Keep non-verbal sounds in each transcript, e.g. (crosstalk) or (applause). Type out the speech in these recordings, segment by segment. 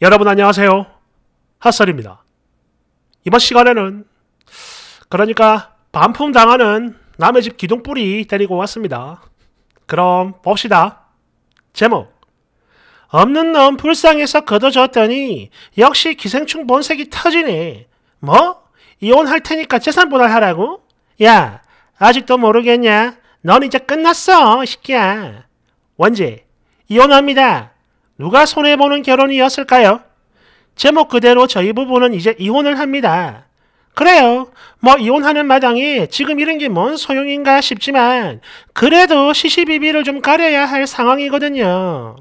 여러분 안녕하세요. 핫설입니다. 이번 시간에는 그러니까 반품 당하는 남의 집 기둥뿌리 데리고 왔습니다. 그럼 봅시다. 제목 없는 놈 불쌍해서 거둬줬더니 역시 기생충 본색이 터지네. 뭐? 이혼할 테니까 재산 분할하라고? 야 아직도 모르겠냐? 넌 이제 끝났어 시끼야. 원제 이혼합니다. 누가 손해보는 결혼이었을까요? 제목 그대로 저희 부부는 이제 이혼을 합니다. 그래요. 뭐 이혼하는 마당에 지금 이런 게 뭔 소용인가 싶지만 그래도 시시비비를 좀 가려야 할 상황이거든요.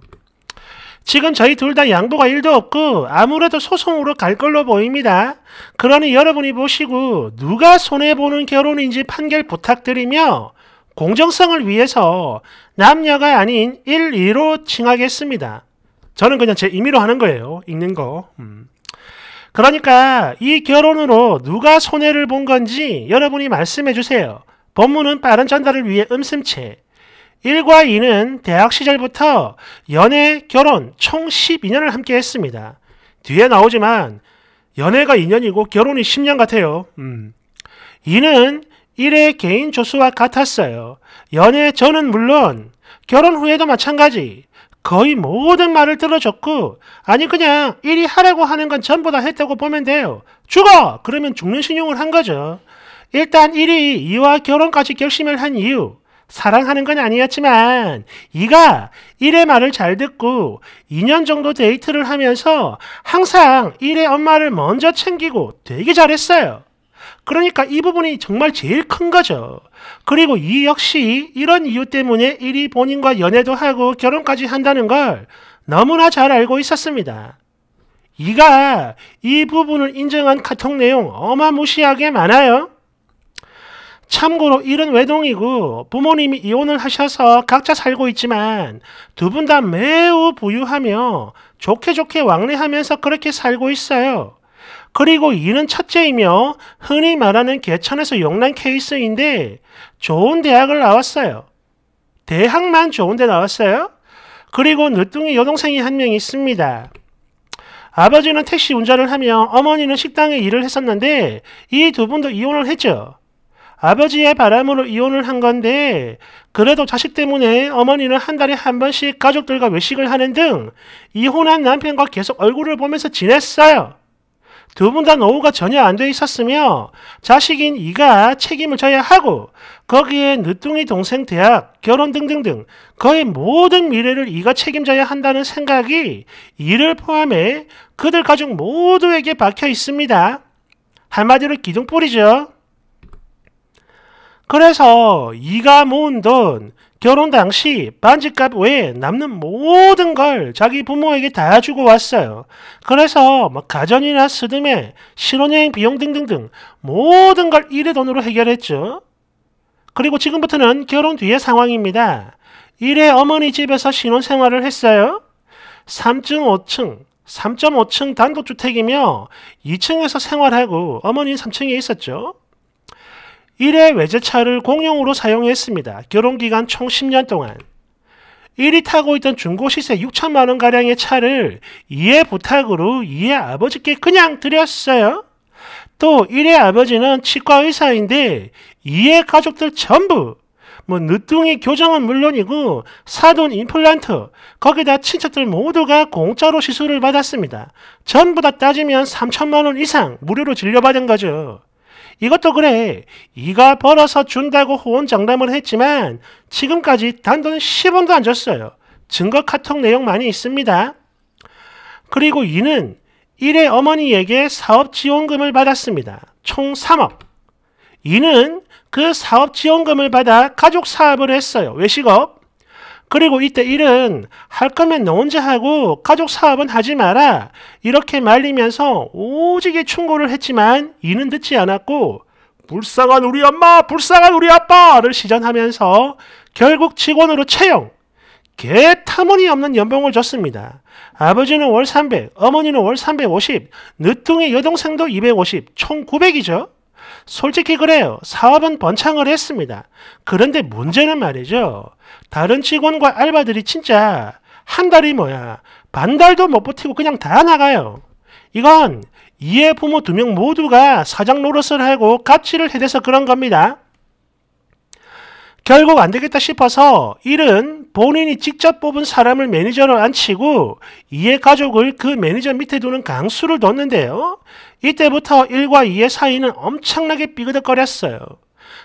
지금 저희 둘 다 양보가 1도 없고 아무래도 소송으로 갈 걸로 보입니다. 그러니 여러분이 보시고 누가 손해보는 결혼인지 판결 부탁드리며 공정성을 위해서 남녀가 아닌 1, 2로 칭하겠습니다. 저는 그냥 제 임의로 하는 거예요. 읽는 거. 음. 그러니까 이 결혼으로 누가 손해를 본 건지 여러분이 말씀해 주세요. 본문은 빠른 전달을 위해 음슴체. 1과 2는 대학 시절부터 연애, 결혼 총 12년을 함께 했습니다. 뒤에 나오지만 연애가 2년이고 결혼이 10년 같아요. 음. 2는 1의 개인 조수와 같았어요. 연애 전은 물론 결혼 후에도 마찬가지. 거의 모든 말을 들어줬고 아니 그냥 일이 하라고 하는 건 전부 다 했다고 보면 돼요. 죽어! 그러면 죽는 신용을 한 거죠. 일단 일이 이와 결혼까지 결심을 한 이유 사랑하는 건 아니었지만 이가 일의 말을 잘 듣고 2년 정도 데이트를 하면서 항상 일의 엄마를 먼저 챙기고 되게 잘했어요. 그러니까 이 부분이 정말 제일 큰 거죠. 그리고 이 역시 이런 이유 때문에 일이 본인과 연애도 하고 결혼까지 한다는 걸 너무나 잘 알고 있었습니다. 이가 이 부분을 인정한 카톡 내용 어마무시하게 많아요. 참고로 이런 외동이고 부모님이 이혼을 하셔서 각자 살고 있지만 두 분 다 매우 부유하며 좋게 좋게 왕래하면서 그렇게 살고 있어요. 그리고 이는 첫째이며 흔히 말하는 개천에서 용난 케이스인데 좋은 대학을 나왔어요. 대학만 좋은 데 나왔어요. 그리고 늦둥이 여동생이 한 명 있습니다. 아버지는 택시 운전을 하며 어머니는 식당에 일을 했었는데 이 두 분도 이혼을 했죠. 아버지의 바람으로 이혼을 한 건데 그래도 자식 때문에 어머니는 한 달에 한 번씩 가족들과 외식을 하는 등 이혼한 남편과 계속 얼굴을 보면서 지냈어요. 두분다 노후가 전혀 안 돼 있었으며 자식인 이가 책임을 져야 하고 거기에 늦둥이 동생 대학, 결혼 등등등 거의 모든 미래를 이가 책임져야 한다는 생각이 이를 포함해 그들 가족 모두에게 박혀 있습니다. 한마디로 기둥뿌리죠. 그래서 이가 모은 돈 결혼 당시 반지값 외에 남는 모든 걸 자기 부모에게 다 주고 왔어요. 그래서 뭐 가전이나 쓰듬에 신혼여행 비용 등등등 모든 걸 일의 돈으로 해결했죠. 그리고 지금부터는 결혼 뒤의 상황입니다. 일의 어머니 집에서 신혼 생활을 했어요. 3층, 5층, 3.5층 단독주택이며 2층에서 생활하고 어머니는 3층에 있었죠. 1회 외제차를 공용으로 사용했습니다. 결혼기간 총 10년 동안. 1이 타고 있던 중고시세 6천만 원가량의 차를 이의 부탁으로 이의 아버지께 그냥 드렸어요. 또 1의 아버지는 치과의사인데 이의 가족들 전부 뭐 늦둥이 교정은 물론이고 사돈 임플란트 거기다 친척들 모두가 공짜로 시술을 받았습니다. 전부 다 따지면 3천만 원 이상 무료로 진료받은 거죠. 이것도 그래. 이가 벌어서 준다고 호언장담을 했지만 지금까지 단돈 10원도 안 줬어요. 증거 카톡 내용 많이 있습니다. 그리고 이는 1의 어머니에게 사업 지원금을 받았습니다. 총 3억. 이는 그 사업 지원금을 받아 가족 사업을 했어요. 외식업. 그리고 이때 일은 할 거면 너 혼자 하고 가족 사업은 하지 마라. 이렇게 말리면서 오지게 충고를 했지만 이는 듣지 않았고 불쌍한 우리 엄마, 불쌍한 우리 아빠를 시전하면서 결국 직원으로 채용. 개 타무니없는 연봉을 줬습니다. 아버지는 월 300, 어머니는 월 350, 늦둥이 여동생도 250, 총 900이죠. 솔직히 그래요. 사업은 번창을 했습니다. 그런데 문제는 말이죠. 다른 직원과 알바들이 진짜 한 달이 뭐야. 반 달도 못 버티고 그냥 다 나가요. 이건 이해 부모 두 명 모두가 사장 노릇을 하고 갑질을 해대서 그런 겁니다. 결국 안 되겠다 싶어서 일은 본인이 직접 뽑은 사람을 매니저로 앉히고 이의 가족을 그 매니저 밑에 두는 강수를 뒀는데요. 이때부터 일과이의 사이는 엄청나게 삐그덕거렸어요.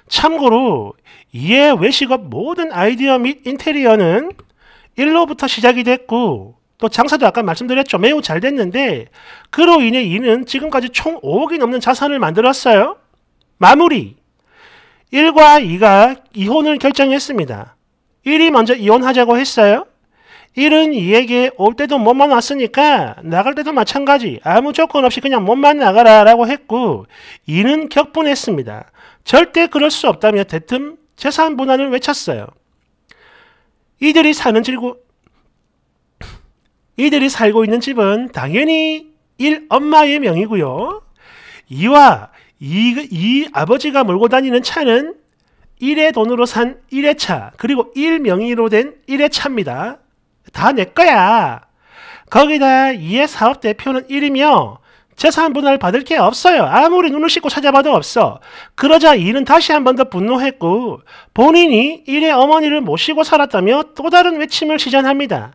참고로 이의 외식업 모든 아이디어 및 인테리어는 일로부터 시작이 됐고 또 장사도 아까 말씀드렸죠. 매우 잘 됐는데 그로 인해 이는 지금까지 총 5억이 넘는 자산을 만들었어요. 마무리 1과 2가 이혼을 결정했습니다. 1이 먼저 이혼하자고 했어요. 1은 2에게 올 때도 못 만났으니까 나갈 때도 마찬가지 아무 조건 없이 그냥 못만 나가라 라고 했고 2는 격분했습니다. 절대 그럴 수 없다며 대뜸 재산 분할을 외쳤어요. 이들이 사는 질구 (clears throat) 이들이 살고 있는 집은 당연히 1 엄마의 명이고요. 2와 이, 이 아버지가 몰고 다니는 차는 1회 돈으로 산1회 차, 그리고 1 명의로 된1회 차입니다. 다 내 거야. 거기다 2의 사업 대표는 1이며 재산 분할 받을 게 없어요. 아무리 눈을 씻고 찾아봐도 없어. 그러자 이는 다시 한 번 더 분노했고 본인이 일의 어머니를 모시고 살았다며 또 다른 외침을 시전합니다.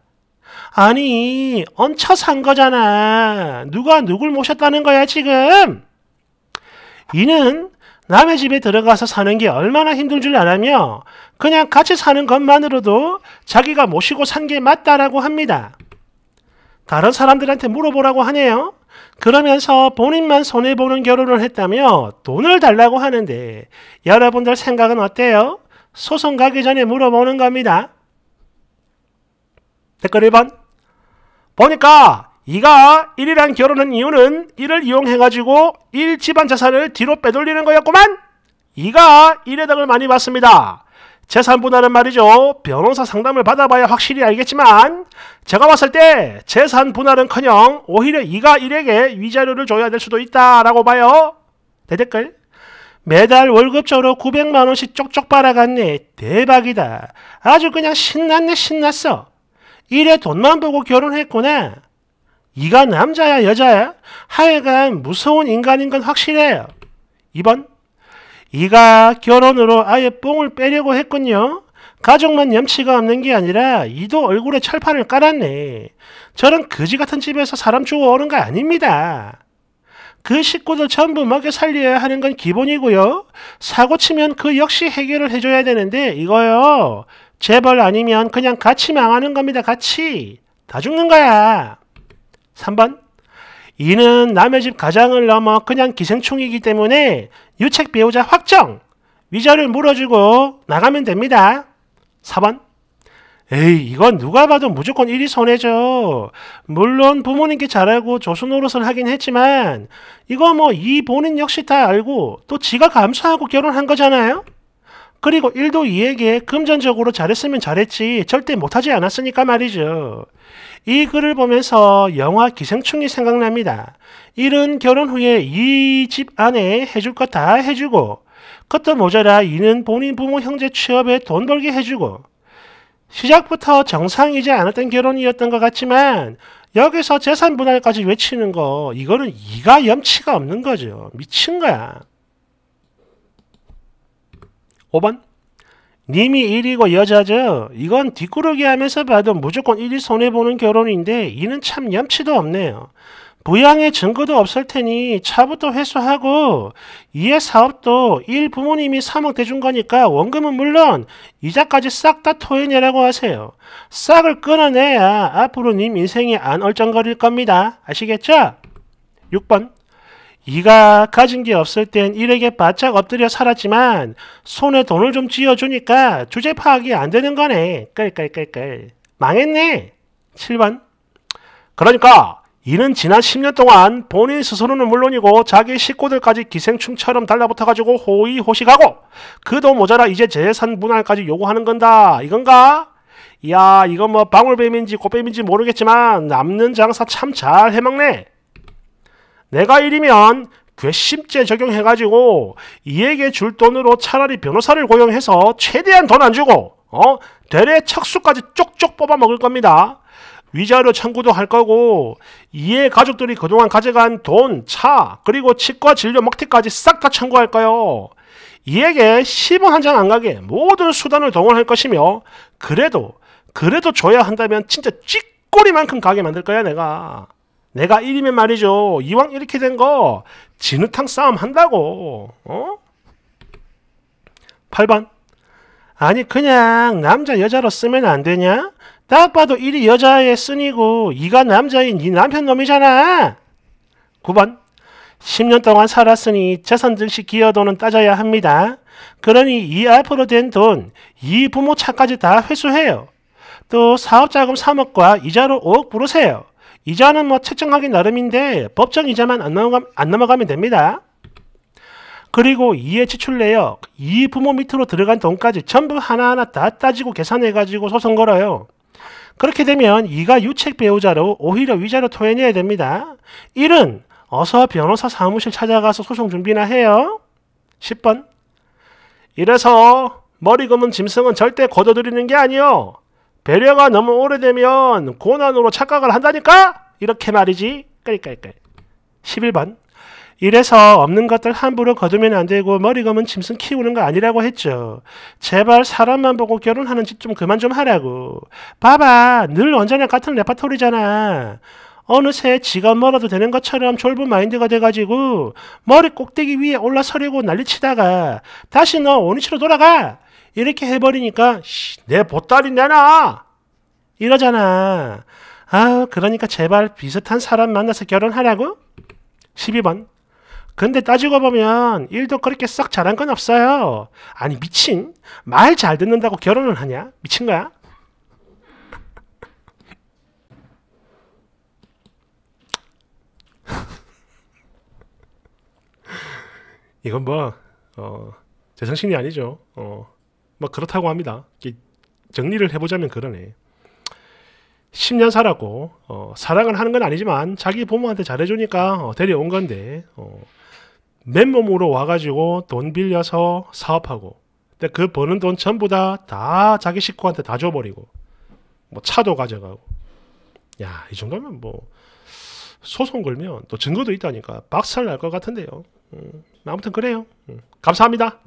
아니 얹혀 산 거잖아. 누가 누굴 모셨다는 거야 지금? 이는 남의 집에 들어가서 사는 게 얼마나 힘든 줄 아냐며 그냥 같이 사는 것만으로도 자기가 모시고 산 게 맞다라고 합니다. 다른 사람들한테 물어보라고 하네요. 그러면서 본인만 손해보는 결혼을 했다며 돈을 달라고 하는데 여러분들 생각은 어때요? 소송 가기 전에 물어보는 겁니다. 댓글 1번 보니까 이가 1이랑 결혼한 이유는 이를 이용해가지고 1 집안 재산을 뒤로 빼돌리는 거였구만. 이가 1의 덕을 많이 봤습니다. 재산 분할은 말이죠. 변호사 상담을 받아봐야 확실히 알겠지만 제가 봤을 때 재산 분할은커녕 오히려 이가 1에게 위자료를 줘야 될 수도 있다라고 봐요. 대댓글 매달 월급적으로 900만 원씩 쪽쪽 빨아갔네. 대박이다. 아주 그냥 신났네 신났어. 이래 돈만 보고 결혼했구나. 이가 남자야 여자야? 하여간 무서운 인간인 건 확실해. 요 2번 이가 결혼으로 아예 뽕을 빼려고 했군요. 가족만 염치가 없는 게 아니라 이도 얼굴에 철판을 깔았네. 저런 거지 같은 집에서 사람 죽어오는거 아닙니다. 그 식구들 전부 먹여 살려야 하는 건 기본이고요. 사고 치면 그 역시 해결을 해줘야 되는데 이거요. 재벌 아니면 그냥 같이 망하는 겁니다. 같이. 다 죽는 거야. 3번 이는 남의 집 가장을 넘어 그냥 기생충이기 때문에 유책 배우자 확정! 위자를 물어주고 나가면 됩니다. 4번 에이 이건 누가 봐도 무조건 1위 손해죠. 물론 부모님께 잘하고 조수 노릇을 하긴 했지만 이거 뭐 이 본인 역시 다 알고 또 지가 감수하고 결혼한 거잖아요. 그리고 1도 2에게 금전적으로 잘했으면 잘했지 절대 못하지 않았으니까 말이죠. 이 글을 보면서 영화 기생충이 생각납니다. 이른 결혼 후에 이 집 안에 해줄 것다 해주고 그것도 모자라 이는 본인 부모 형제 취업에 돈 벌게 해주고 시작부터 정상이지 않았던 결혼이었던 것 같지만 여기서 재산 분할까지 외치는 거 이거는 이가 염치가 없는 거죠. 미친 거야. 5번 님이 1위고 여자죠. 이건 뒷구르기 하면서 봐도 무조건 1위 손해보는 결혼인데 이는 참 염치도 없네요. 부양의 증거도 없을 테니 차부터 회수하고 이해 사업도 1 부모님이 3억 대준 거니까 원금은 물론 이자까지 싹 다 토해내라고 하세요. 싹을 끊어내야 앞으로 님 인생이 안 얼쩡거릴 겁니다. 아시겠죠? 6번 이가 가진 게 없을 땐 일에게 바짝 엎드려 살았지만 손에 돈을 좀 쥐어주니까 주제 파악이 안 되는 거네. 끌끌끌끌. 망했네. 7번. 그러니까 이는 지난 10년 동안 본인 스스로는 물론이고 자기 식구들까지 기생충처럼 달라붙어가지고 호의호식하고 그도 모자라 이제 재산 분할까지 요구하는 건다. 이건가? 야이건뭐 방울뱀인지 곱뱀인지 모르겠지만 남는 장사 참 잘 해먹네. 내가 1이면 괘씸죄 적용해가지고 이에게 줄 돈으로 차라리 변호사를 고용해서 최대한 돈 안 주고 어? 대래 착수까지 쪽쪽 뽑아 먹을 겁니다. 위자료 청구도 할 거고 이에 가족들이 그동안 가져간 돈, 차, 그리고 치과 진료 먹튀까지 싹 다 청구할 거요. 이에게 10원 한장 안 가게 모든 수단을 동원할 것이며 그래도 그래도 줘야 한다면 진짜 찌꼬리만큼 가게 만들 거야 내가. 내가 1위면 말이죠. 이왕 이렇게 된 거 진흙탕 싸움 한다고. 어? 8번. 아니 그냥 남자 여자로 쓰면 안 되냐? 딱 봐도 1위 여자의 쓴이고 2가 남자인 네 남편 놈이잖아. 9번. 10년 동안 살았으니 재산 증식 기여도는 따져야 합니다. 그러니 이 앞으로 된 돈, 이 부모 차까지 다 회수해요. 또 사업자금 3억과 이자로 5억 부르세요. 이자는 뭐 책정하기 나름인데 법정 이자만 안, 넘어가, 안 넘어가면 됩니다. 그리고 이의 지출 내역, 이 부모 밑으로 들어간 돈까지 전부 하나하나 다 따지고 계산해가지고 소송 걸어요. 그렇게 되면 이가 유책 배우자로 오히려 위자료 토해내야 됩니다. 1은 어서 변호사 사무실 찾아가서 소송 준비나 해요. 10번 이래서 머리검은 짐승은 절대 거둬들이는 게 아니요. 배려가 너무 오래되면 고난으로 착각을 한다니까? 이렇게 말이지. 그러니 11번. 이래서 없는 것들 함부로 거두면 안 되고 머리 검은 짐승 키우는 거 아니라고 했죠. 제발 사람만 보고 결혼하는 짓 좀 그만 좀 하라고. 봐봐. 늘 언제나 같은 레파토리잖아. 어느새 지가 멀어도 되는 것처럼 졸부 마인드가 돼가지고 머리 꼭대기 위에 올라서려고 난리치다가 다시 너 오니치로 돌아가. 이렇게 해버리니까 씨, 내 보따리 내놔 이러잖아. 아 그러니까 제발 비슷한 사람 만나서 결혼하라고? 12번 근데 따지고 보면 일도 그렇게 썩 잘한 건 없어요. 아니 미친 말 잘 듣는다고 결혼을 하냐? 미친 거야? (laughs) 이건 뭐, 어, 제정신이 아니죠. 어. 뭐 그렇다고 합니다. 정리를 해보자면 그러네. 10년 살았고 어, 사랑은 하는 건 아니지만 자기 부모한테 잘해주니까 어, 데려온 건데 어, 맨몸으로 와가지고 돈 빌려서 사업하고 근데 그 버는 돈 전부 다다 자기 식구한테 다 줘버리고 뭐 차도 가져가고 야이 정도면 뭐 소송 걸면 또 증거도 있다니까 박살 날 것 같은데요 음, 아무튼 그래요 음, 감사합니다